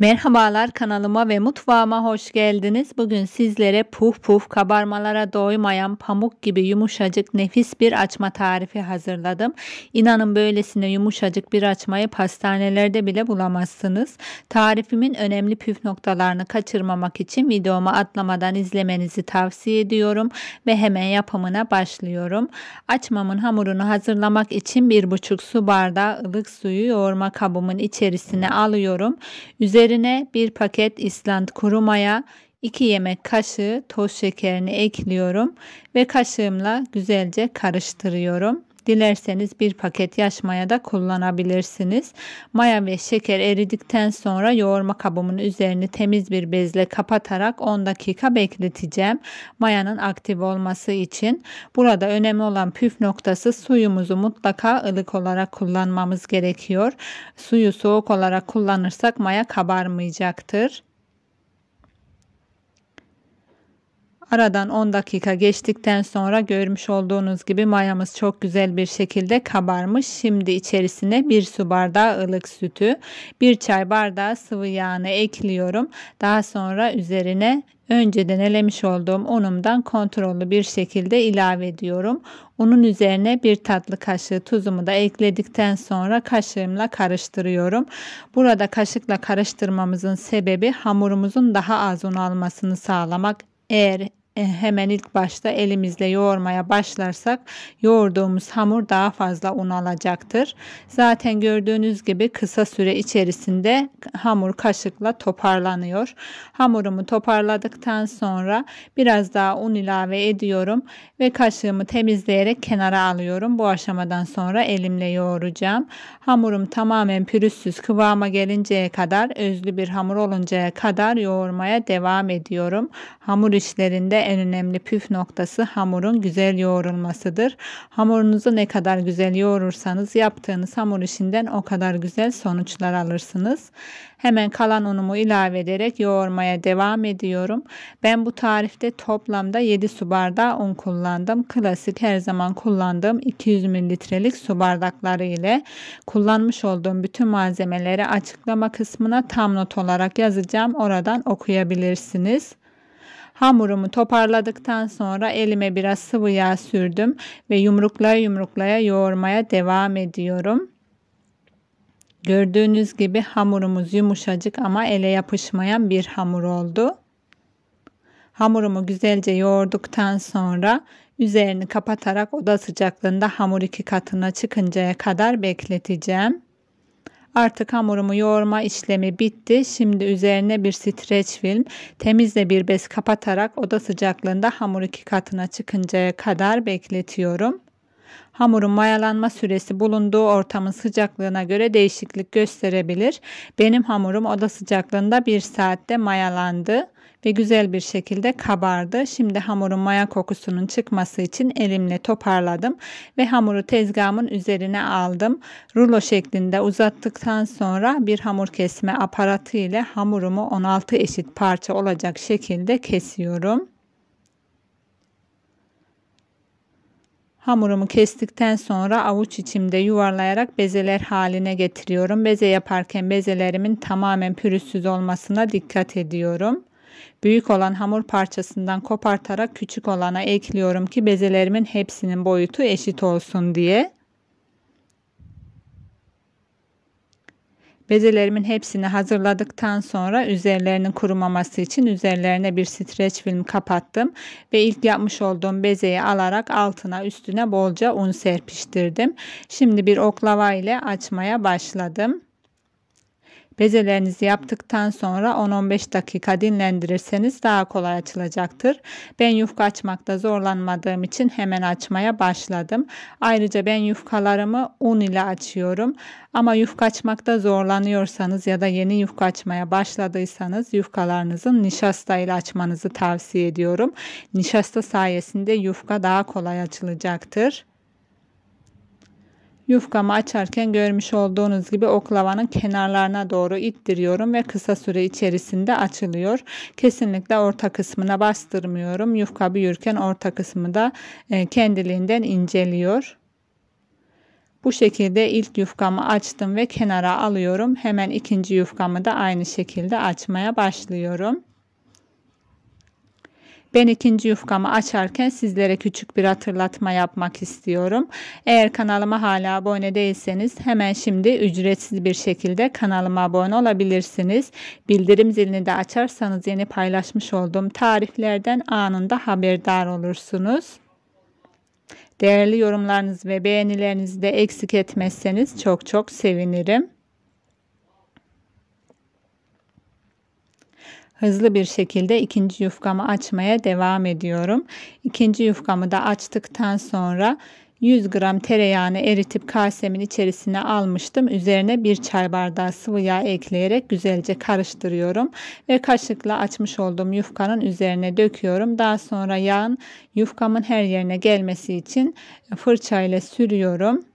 Merhabalar kanalıma ve mutfağıma hoş geldiniz. Bugün sizlere puf puf kabarmalara doymayan pamuk gibi yumuşacık nefis bir açma tarifi hazırladım. İnanın böylesine yumuşacık bir açmayı pastanelerde bile bulamazsınız. Tarifimin önemli püf noktalarını kaçırmamak için videomu atlamadan izlemenizi tavsiye ediyorum ve hemen yapımına başlıyorum. Açmamın hamurunu hazırlamak için 1,5 su bardağı ılık suyu yoğurma kabımın içerisine alıyorum. Üzerine Üzerine bir paket İsland kuru maya, 2 yemek kaşığı toz şekerini ekliyorum ve kaşığımla güzelce karıştırıyorum. Dilerseniz bir paket yaş maya da kullanabilirsiniz. Maya ve şeker eridikten sonra yoğurma kabımın üzerini temiz bir bezle kapatarak 10 dakika bekleteceğim. Mayanın aktif olması için. Burada önemli olan püf noktası suyumuzu mutlaka ılık olarak kullanmamız gerekiyor. Suyu soğuk olarak kullanırsak maya kabarmayacaktır. Aradan 10 dakika geçtikten sonra görmüş olduğunuz gibi mayamız çok güzel bir şekilde kabarmış. Şimdi içerisine 1 su bardağı ılık sütü, 1 çay bardağı sıvı yağını ekliyorum. Daha sonra üzerine önceden elemiş olduğum unumdan kontrollü bir şekilde ilave ediyorum. Unun üzerine bir tatlı kaşığı tuzumu da ekledikten sonra kaşığımla karıştırıyorum. Burada kaşıkla karıştırmamızın sebebi hamurumuzun daha az un almasını sağlamak. Eğer e, hemen ilk başta elimizle yoğurmaya başlarsak yoğurduğumuz hamur daha fazla un alacaktır. Zaten gördüğünüz gibi kısa süre içerisinde hamur kaşıkla toparlanıyor. Hamurumu toparladıktan sonra biraz daha un ilave ediyorum ve kaşığımı temizleyerek kenara alıyorum. Bu aşamadan sonra elimle yoğuracağım. Hamurum tamamen pürüzsüz kıvama gelinceye kadar özlü bir hamur oluncaya kadar yoğurmaya devam ediyorum. Hamur işlerinde en önemli püf noktası hamurun güzel yoğrulmasıdır. Hamurunuzu ne kadar güzel yoğurursanız yaptığınız hamur işinden o kadar güzel sonuçlar alırsınız. Hemen kalan unumu ilave ederek yoğurmaya devam ediyorum. Ben bu tarifte toplamda 7 su bardağı un kullandım. Klasik her zaman kullandığım 200 mililitrelik su bardakları ile kullanmış olduğum bütün malzemeleri açıklama kısmına tam not olarak yazacağım. Oradan okuyabilirsiniz. Hamurumu toparladıktan sonra elime biraz sıvı yağ sürdüm ve yumruklaya yumruklaya yoğurmaya devam ediyorum. Gördüğünüz gibi hamurumuz yumuşacık ama ele yapışmayan bir hamur oldu. Hamurumu güzelce yoğurduktan sonra üzerini kapatarak oda sıcaklığında hamur iki katına çıkıncaya kadar bekleteceğim. Artık hamurumu yoğurma işlemi bitti. Şimdi üzerine bir streç film temizle bir bez kapatarak oda sıcaklığında hamur iki katına çıkıncaya kadar bekletiyorum. Hamurun mayalanma süresi bulunduğu ortamın sıcaklığına göre değişiklik gösterebilir. Benim hamurum oda sıcaklığında 1 saatte mayalandı ve güzel bir şekilde kabardı. Şimdi hamurun maya kokusunun çıkması için elimle toparladım ve hamuru tezgahımın üzerine aldım. Rulo şeklinde uzattıktan sonra bir hamur kesme aparatı ile hamurumu 16 eşit parça olacak şekilde kesiyorum. Hamurumu kestikten sonra avuç içimde yuvarlayarak bezeler haline getiriyorum. Beze yaparken bezelerimin tamamen pürüzsüz olmasına dikkat ediyorum. Büyük olan hamur parçasından kopartarak küçük olana ekliyorum ki bezelerimin hepsinin boyutu eşit olsun diye. Bezelerimin hepsini hazırladıktan sonra üzerlerinin kurumaması için üzerlerine bir streç film kapattım ve ilk yapmış olduğum bezeyi alarak altına üstüne bolca un serpiştirdim. Şimdi bir oklava ile açmaya başladım. Bezelerinizi yaptıktan sonra 10-15 dakika dinlendirirseniz daha kolay açılacaktır. Ben yufka açmakta zorlanmadığım için hemen açmaya başladım. Ayrıca ben yufkalarımı un ile açıyorum. Ama yufka açmakta zorlanıyorsanız ya da yeni yufka açmaya başladıysanız yufkalarınızın nişasta ile açmanızı tavsiye ediyorum. Nişasta sayesinde yufka daha kolay açılacaktır. Yufkamı açarken görmüş olduğunuz gibi oklavanın kenarlarına doğru ittiriyorum ve kısa süre içerisinde açılıyor. Kesinlikle orta kısmına bastırmıyorum. Yufka büyürken orta kısmı da e, kendiliğinden inceliyor. Bu şekilde ilk yufkamı açtım ve kenara alıyorum. Hemen ikinci yufkamı da aynı şekilde açmaya başlıyorum. Ben ikinci yufkamı açarken sizlere küçük bir hatırlatma yapmak istiyorum. Eğer kanalıma hala abone değilseniz hemen şimdi ücretsiz bir şekilde kanalıma abone olabilirsiniz. Bildirim zilini de açarsanız yeni paylaşmış olduğum tariflerden anında haberdar olursunuz. Değerli yorumlarınız ve beğenilerinizi de eksik etmezseniz çok çok sevinirim. hızlı bir şekilde ikinci yufkamı açmaya devam ediyorum. İkinci yufkamı da açtıktan sonra 100 gram tereyağını eritip kasemin içerisine almıştım. Üzerine bir çay bardağı sıvı yağ ekleyerek güzelce karıştırıyorum ve kaşıkla açmış olduğum yufkanın üzerine döküyorum. Daha sonra yağın yufkamın her yerine gelmesi için fırça ile sürüyorum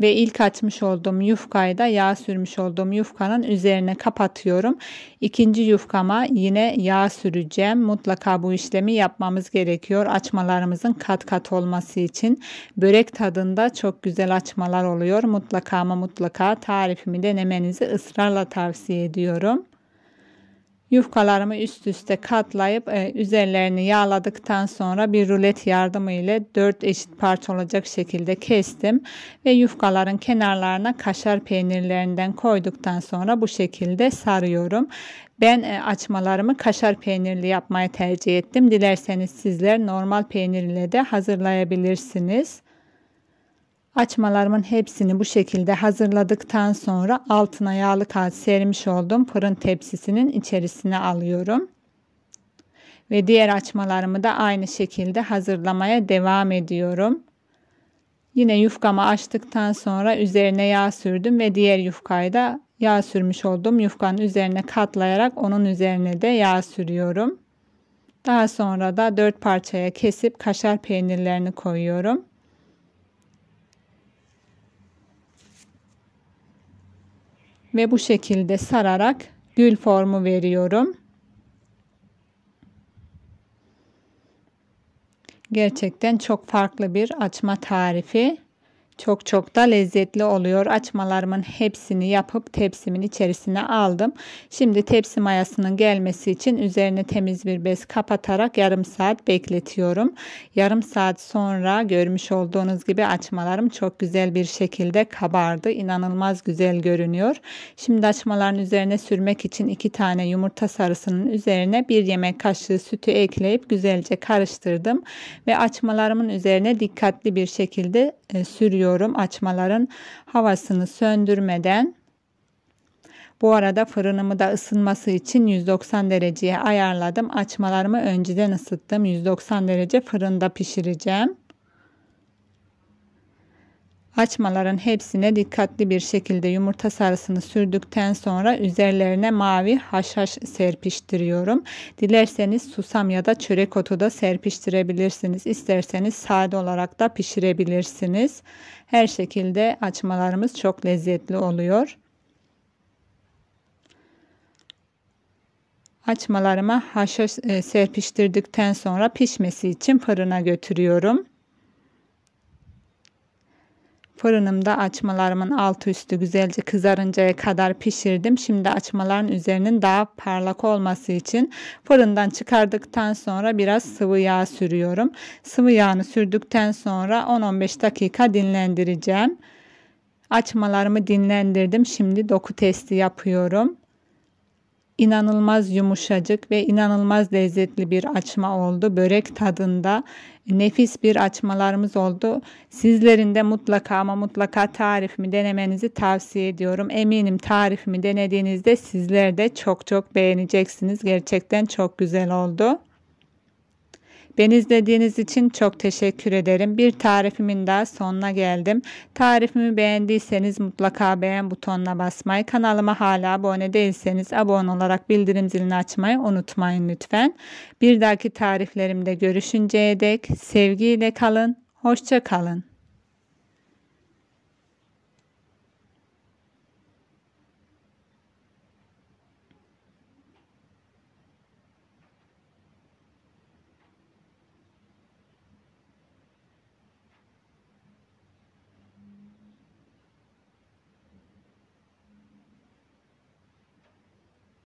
ve ilk açmış olduğum yufkayı da yağ sürmüş olduğum yufkanın üzerine kapatıyorum. İkinci yufkama yine yağ süreceğim. Mutlaka bu işlemi yapmamız gerekiyor. Açmalarımızın kat kat olması için. Börek tadında çok güzel açmalar oluyor. Mutlaka ama mutlaka tarifimi denemenizi ısrarla tavsiye ediyorum. Yufkalarımı üst üste katlayıp e, üzerlerini yağladıktan sonra bir rulet yardımı ile 4 eşit parça olacak şekilde kestim ve yufkaların kenarlarına kaşar peynirlerinden koyduktan sonra bu şekilde sarıyorum. Ben e, açmalarımı kaşar peynirli yapmayı tercih ettim. Dilerseniz sizler normal peynirle de hazırlayabilirsiniz. Açmalarımın hepsini bu şekilde hazırladıktan sonra altına yağlı kağıt sermiş olduğum fırın tepsisinin içerisine alıyorum. Ve diğer açmalarımı da aynı şekilde hazırlamaya devam ediyorum. Yine yufkamı açtıktan sonra üzerine yağ sürdüm ve diğer yufkayı da yağ sürmüş olduğum yufkanın üzerine katlayarak onun üzerine de yağ sürüyorum. Daha sonra da dört parçaya kesip kaşar peynirlerini koyuyorum. ve bu şekilde sararak gül formu veriyorum. Gerçekten çok farklı bir açma tarifi. Çok çok da lezzetli oluyor. Açmalarımın hepsini yapıp tepsimin içerisine aldım. Şimdi tepsi mayasının gelmesi için üzerine temiz bir bez kapatarak yarım saat bekletiyorum. Yarım saat sonra görmüş olduğunuz gibi açmalarım çok güzel bir şekilde kabardı. İnanılmaz güzel görünüyor. Şimdi açmaların üzerine sürmek için iki tane yumurta sarısının üzerine bir yemek kaşığı sütü ekleyip güzelce karıştırdım ve açmalarımın üzerine dikkatli bir şekilde e, sürüyorum açıyorum. Açmaların havasını söndürmeden bu arada fırınımı da ısınması için 190 dereceye ayarladım. Açmalarımı önceden ısıttım. 190 derece fırında pişireceğim. Açmaların hepsine dikkatli bir şekilde yumurta sarısını sürdükten sonra üzerlerine mavi haşhaş serpiştiriyorum. Dilerseniz susam ya da çörek otu da serpiştirebilirsiniz. İsterseniz sade olarak da pişirebilirsiniz. Her şekilde açmalarımız çok lezzetli oluyor. Açmalarıma haşhaş e, serpiştirdikten sonra pişmesi için fırına götürüyorum. Fırınımda açmalarımın altı üstü güzelce kızarıncaya kadar pişirdim. Şimdi açmaların üzerinin daha parlak olması için fırından çıkardıktan sonra biraz sıvı yağ sürüyorum. Sıvı yağını sürdükten sonra 10-15 dakika dinlendireceğim. Açmalarımı dinlendirdim. Şimdi doku testi yapıyorum inanılmaz yumuşacık ve inanılmaz lezzetli bir açma oldu. Börek tadında nefis bir açmalarımız oldu. Sizlerin de mutlaka ama mutlaka tarifimi denemenizi tavsiye ediyorum. Eminim tarifimi denediğinizde sizler de çok çok beğeneceksiniz. Gerçekten çok güzel oldu. Beni izlediğiniz için çok teşekkür ederim. Bir tarifimin daha sonuna geldim. Tarifimi beğendiyseniz mutlaka beğen butonuna basmayı, kanalıma hala abone değilseniz abone olarak bildirim zilini açmayı unutmayın lütfen. Bir dahaki tariflerimde görüşünceye dek sevgiyle kalın, hoşça kalın.